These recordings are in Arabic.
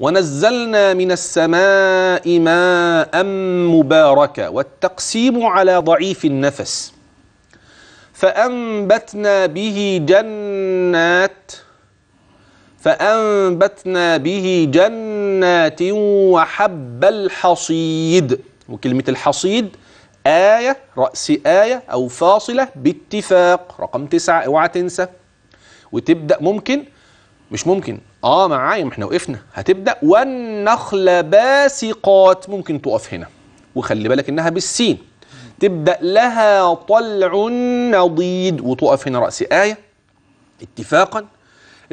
ونزلنا من السماء ماء مباركا والتقسيم على ضعيف النفس فأنبتنا به جنات فأنبتنا به جنات وحب الحصيد وكلمة الحصيد آية رأس آية أو فاصلة باتفاق رقم تسعة اوعى تنسى وتبدأ ممكن مش ممكن اه معايا ما احنا وقفنا هتبدا والنخل باسقات ممكن تقف هنا وخلي بالك انها بالسين تبدا لها طلع نضيد وتقف هنا راس ايه اتفاقا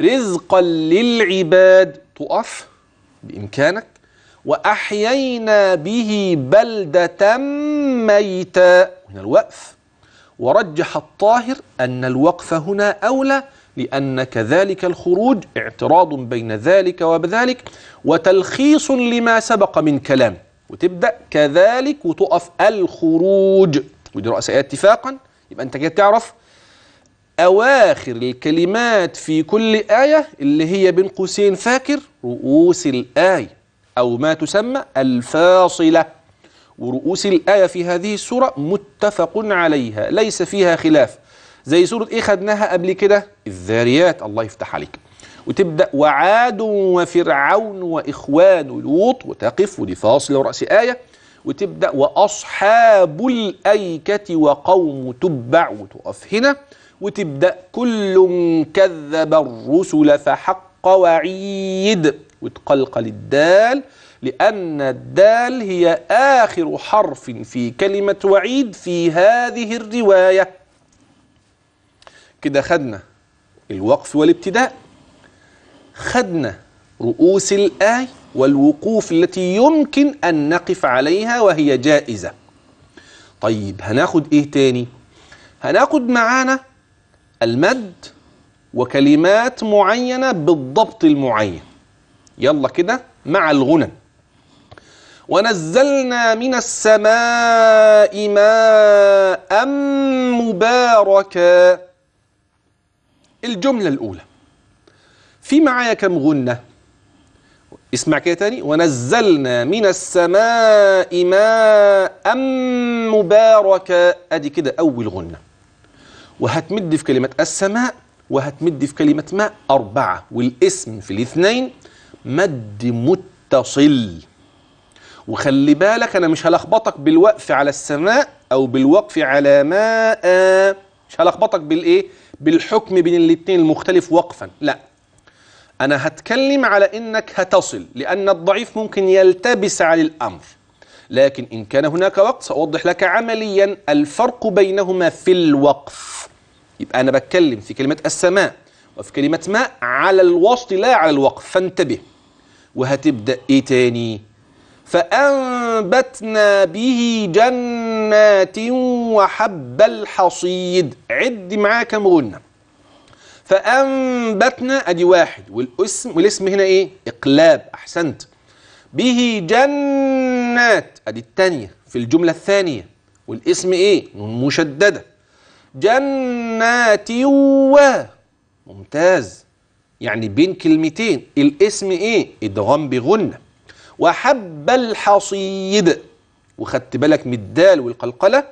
رزقا للعباد تقف بامكانك واحيينا به بلده ميتا هنا الوقف ورجح الطاهر ان الوقف هنا اولى لأن كذلك الخروج اعتراض بين ذلك وبذلك وتلخيص لما سبق من كلام وتبدأ كذلك وتقف الخروج ودي رؤساء آية اتفاقا يبقى أنت كده تعرف أواخر الكلمات في كل آية اللي هي بين قوسين فاكر رؤوس الآية أو ما تسمى الفاصلة ورؤوس الآية في هذه السورة متفق عليها ليس فيها خلاف زي سورة إيه خدناها قبل كده الذاريات الله يفتح عليك وتبدا وعاد وفرعون واخوان لوط وتقف ودي فاصله وراس ايه وتبدا واصحاب الايكه وقوم تبع وتقف هنا وتبدا كل كذب الرسل فحق وعيد وتقلقل الدال لأن الدال هي آخر حرف في كلمة وعيد في هذه الرواية كده خدنا الوقف والابتداء خدنا رؤوس الآي والوقوف التي يمكن أن نقف عليها وهي جائزة طيب هناخد إيه تاني هناخد معانا المد وكلمات معينة بالضبط المعين يلا كده مع الغنى ونزلنا من السماء ماء مباركا الجملة الأولى في معايا كم غنة اسمع كده تاني ونزلنا من السماء ماء مباركا ادي كده اول غنه وهتمد في كلمه السماء وهتمد في كلمه ماء اربعه والاسم في الاثنين مد متصل وخلي بالك انا مش هلخبطك بالوقف على السماء او بالوقف على ماء مش هلخبطك بالايه بالحكم بين الاثنين المختلف وقفا لا أنا هتكلم على إنك هتصل لأن الضعيف ممكن يلتبس على الأمر لكن إن كان هناك وقت سأوضح لك عمليا الفرق بينهما في الوقف يبقى أنا بتكلم في كلمة السماء وفي كلمة ماء على الوسط لا على الوقف فانتبه وهتبدأ إيه تاني فأنبتنا به جنة جنات وحب الحصيد عد معاه كم غنى فأنبتنا أدي واحد والاسم والاسم هنا إيه؟ إقلاب أحسنت به جنات أدي الثانية في الجملة الثانية والاسم إيه؟ نون مشددة جنات و ممتاز يعني بين كلمتين الاسم إيه؟ إدغام بغنة وحب الحصيد وخدت بالك من الدال والقلقلة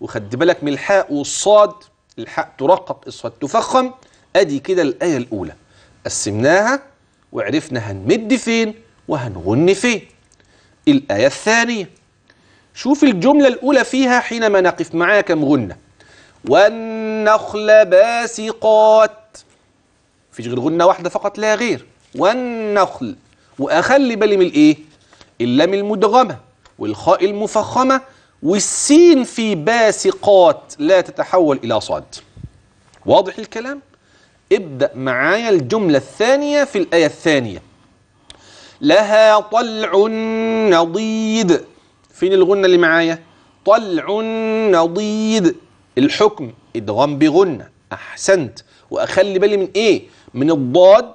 وخدت بالك من الحاء والصاد الحاء ترقق الصاد تفخم ادي كده الآية الأولى قسمناها وعرفنا هنمد فين وهنغن فين الآية الثانية شوف الجملة الأولى فيها حينما نقف معاها كم غنة والنخل باسقات فيش غير غنة واحدة فقط لا غير والنخل وأخلي بالي من الإيه؟ اللام المدغمة والخاء المفخمة والسين في باسقات لا تتحول إلى صاد واضح الكلام؟ ابدأ معايا الجملة الثانية في الآية الثانية لها طلع نضيد فين الغنة اللي معايا؟ طلع نضيد الحكم ادغام بغنة أحسنت وأخلي بالي من إيه؟ من الضاد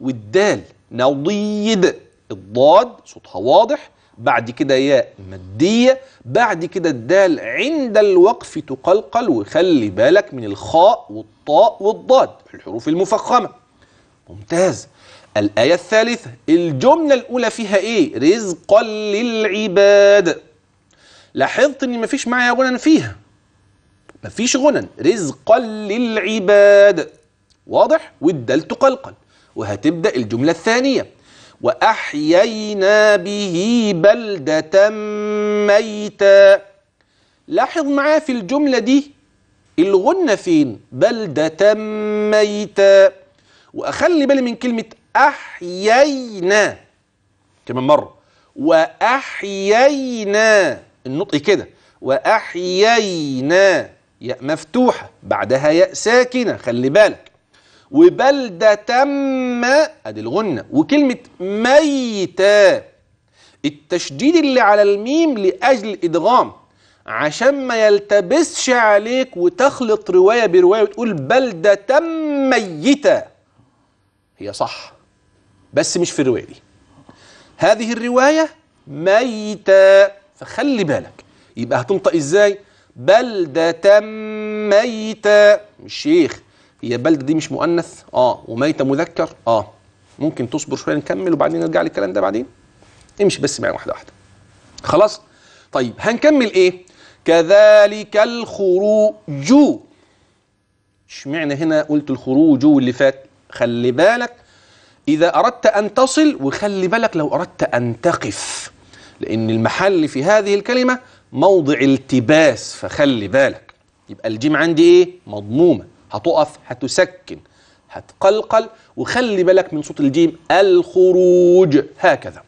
والدال نضيد الضاد صوتها واضح بعد كده ياء مادية بعد كده الدال عند الوقف تقلقل وخلي بالك من الخاء والطاء والضاد الحروف المفخمة ممتاز الآية الثالثة الجملة الأولى فيها إيه؟ رزقا للعباد لاحظت إن مفيش معايا غنى فيها مفيش غنى رزقا للعباد واضح؟ والدال تقلقل وهتبدأ الجملة الثانية وأحيينا به بلدة ميتا لاحظ معاه في الجملة دي الغنة فين بلدة ميتا وأخلي بالي من كلمة أحيينا كمان مرة وأحيينا النطق كده وأحيينا ياء مفتوحة بعدها ياء ساكنة خلي بالك وبلدة ما ادي الغنة وكلمة ميتة التشديد اللي على الميم لأجل إدغام عشان ما يلتبسش عليك وتخلط رواية برواية وتقول بلدة ميتة هي صح بس مش في الرواية دي هذه الرواية ميتة فخلي بالك يبقى هتنطق ازاي بلدة ميتة مش شيخ هي البلده دي مش مؤنث اه وميته مذكر اه ممكن تصبر شويه نكمل وبعدين نرجع للكلام ده بعدين امشي بس معايا واحده واحده خلاص طيب هنكمل ايه كذلك الخروج اشمعنى هنا قلت الخروج واللي فات خلي بالك اذا اردت ان تصل وخلي بالك لو اردت ان تقف لان المحل في هذه الكلمه موضع التباس فخلي بالك يبقى الجيم عندي ايه مضمومه هتقف هتسكن هتقلقل وخلي بالك من صوت الجيم الخروج هكذا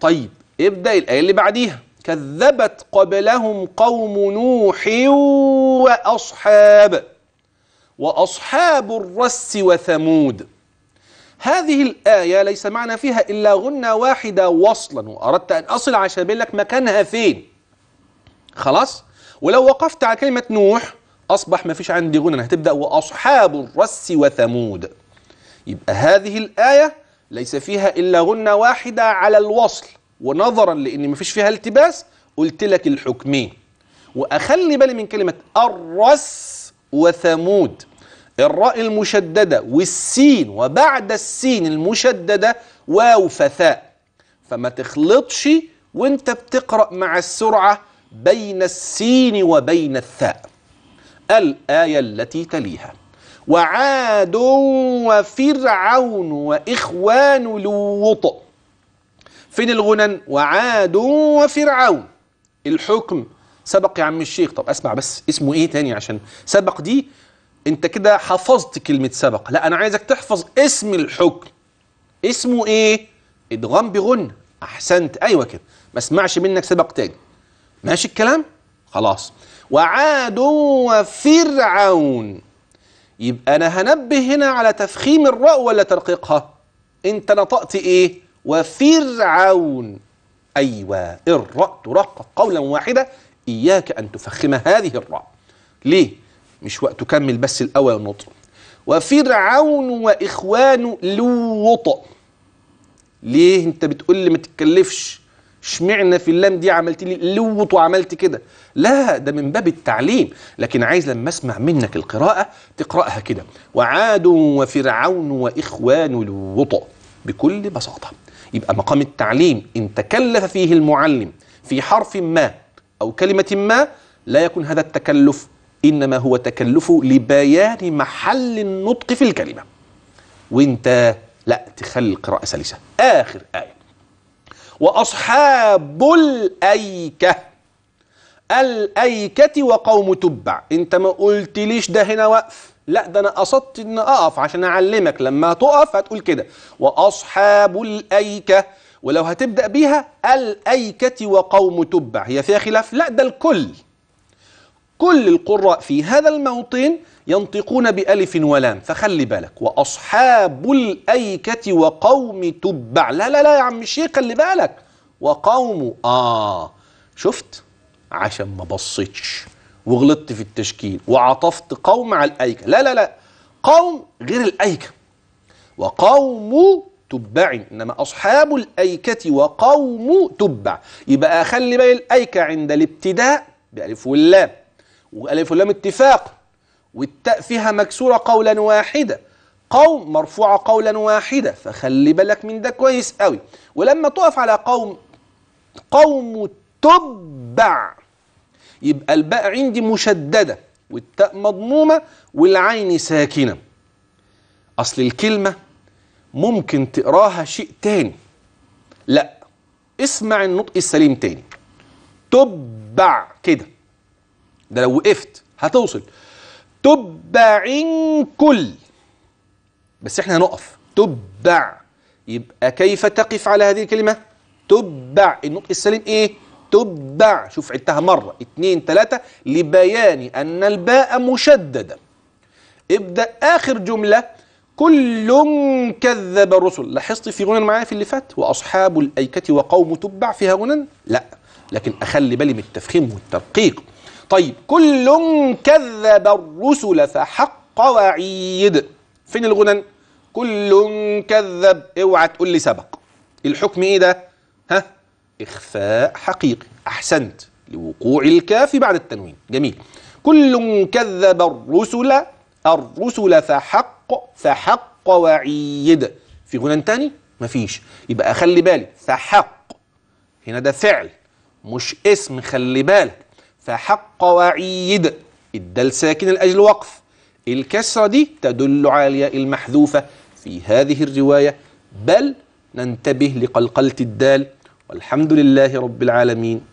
طيب ابدأ الآية اللي بعديها كذبت قبلهم قوم نوح وأصحاب وأصحاب الرس وثمود هذه الآية ليس معنى فيها إلا غنة واحدة وصلا وأردت أن أصل عشان لك مكانها فين خلاص ولو وقفت على كلمة نوح أصبح ما فيش عندي غنى هتبدأ وأصحاب الرس وثمود يبقى هذه الآية ليس فيها إلا غنة واحدة على الوصل ونظرا لأن ما فيش فيها التباس قلت لك الحكمين وأخلي بالي من كلمة الرس وثمود الراء المشددة والسين وبعد السين المشددة واو فثاء فما تخلطش وانت بتقرأ مع السرعة بين السين وبين الثاء الآية التي تليها وعاد وفرعون وإخوان لوط فين الغنن وعاد وفرعون الحكم سبق يا عم الشيخ طب اسمع بس اسمه ايه تاني عشان سبق دي انت كده حفظت كلمة سبق لا انا عايزك تحفظ اسم الحكم اسمه ايه ادغام بغن احسنت ايوه كده ما اسمعش منك سبق تاني ماشي الكلام خلاص وعاد وفرعون يبقى أنا هنبه هنا على تفخيم الراء ولا ترقيقها أنت نطقت إيه وفرعون أيوة الراء ترقق قولا واحدا إياك أن تفخم هذه الراء ليه مش وقت تكمل بس الأول نطق وفرعون وإخوان لوط ليه أنت بتقول لي ما تتكلفش اشمعنى في اللام دي عملت لي لوط وعملت كده لا ده من باب التعليم لكن عايز لما اسمع منك القراءه تقراها كده وعاد وفرعون واخوان لوط بكل بساطه يبقى مقام التعليم ان تكلف فيه المعلم في حرف ما او كلمه ما لا يكون هذا التكلف انما هو تكلف لبيان محل النطق في الكلمه وانت لا تخلي القراءه سلسه اخر ايه وأصحاب الأيكة الأيكة وقوم تبع أنت ما قلتليش ده هنا وقف لا ده أنا قصدت أن أقف عشان أعلمك لما تقف هتقول كده وأصحاب الأيكة ولو هتبدأ بيها الأيكة وقوم تبع هي فيها خلاف لا ده الكل كل القراء في هذا الموطن ينطقون بألف ولام فخلي بالك وأصحاب الأيكة وقوم تبع لا لا لا يا عم الشيخ خلي بالك وقوم آه شفت عشان ما بصيتش وغلطت في التشكيل وعطفت قوم على الأيكة لا لا لا قوم غير الأيكة وقوم تبع إنما أصحاب الأيكة وقوم تبع يبقى أخلي بالي الأيكة عند الابتداء بألف واللام وألف واللام اتفاق والتاء فيها مكسورة قولا واحدا قوم مرفوعة قولا واحدا فخلي بالك من ده كويس قوي ولما تقف على قوم قوم تبع يبقى الباء عندي مشددة والتاء مضمومة والعين ساكنة أصل الكلمة ممكن تقراها شيء تاني لا اسمع النطق السليم تاني تبع كده ده لو وقفت هتوصل تبع كل بس احنا هنقف تبع يبقى كيف تقف على هذه الكلمة تبع النطق السليم ايه تبع شوف عدتها مرة اتنين تلاتة لبيان ان الباء مشددة ابدأ اخر جملة كل كذب الرسل لاحظت في غنى معايا في اللي فات واصحاب الايكة وقوم تبع فيها غنى لا لكن اخلي بالي من التفخيم والترقيق طيب كل كذب الرسل فحق وعيد فين الغنن كل كذب اوعى تقول لي سبق الحكم ايه ده ها اخفاء حقيقي احسنت لوقوع الكاف بعد التنوين جميل كل كذب الرسل الرسل فحق فحق وعيد في غنن تاني مفيش يبقى خلي بالي فحق هنا ده فعل مش اسم خلي بالك فحق وعيد الدال ساكن لأجل وقف الكسرة دي تدل على الياء المحذوفة في هذه الرواية بل ننتبه لقلقلة الدال والحمد لله رب العالمين